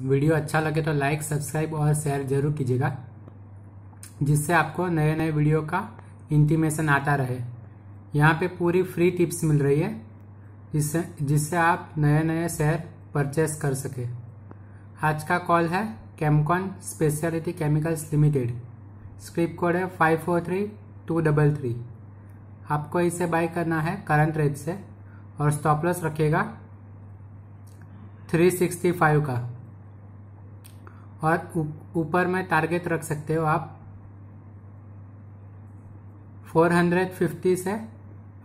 video अच्छा लगे तो लाइक सब्सक्राइब और शेयर जरूर कीजिएगा जिससे आपको नए नए वीडियो का इंटीमेशन आता रहे यहाँ पे पूरी फ्री टिप्स मिल रही है जिससे जिससे आप नए नए शेयर परचेस कर सके आज का कॉल है Camcon speciality chemicals limited script code है five four three two double three आपको इसे बाय करना है करंट रेट से और स्टॉपलस रखेगा थ्री सिक्सटी फाइव का और ऊपर में टारगेट रख सकते हो आप 450 से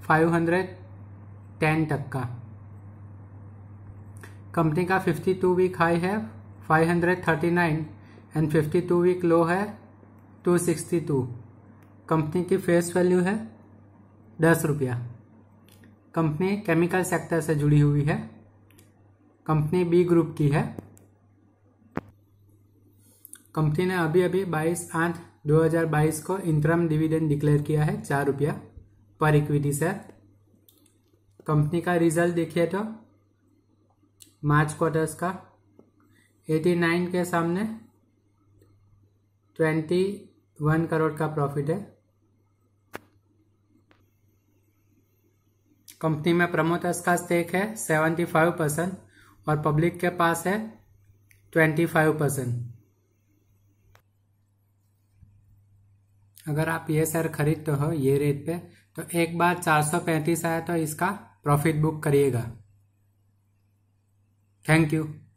510 तक का कंपनी का 52 वीक हाई है 539 एंड 52 वीक लो है 262 कंपनी की फेस वैल्यू है दस रुपया कंपनी केमिकल सेक्टर से जुड़ी हुई है कंपनी बी ग्रुप की है कंपनी ने अभी अभी 22 आठ 2022 को इंतरम डिविडेंड डिक्लेयर किया है चार रुपया पर इक्विटी से कंपनी का रिजल्ट देखिए तो मार्च क्वार्टर्स का 89 के सामने 21 करोड़ का प्रॉफिट है कंपनी में प्रमोटर्स का स्टेक है 75 परसेंट और पब्लिक के पास है 25 परसेंट अगर आप ये शेयर खरीदते हो ये रेट पे तो एक बार चार सौ पैंतीस आया तो इसका प्रॉफिट बुक करिएगा थैंक यू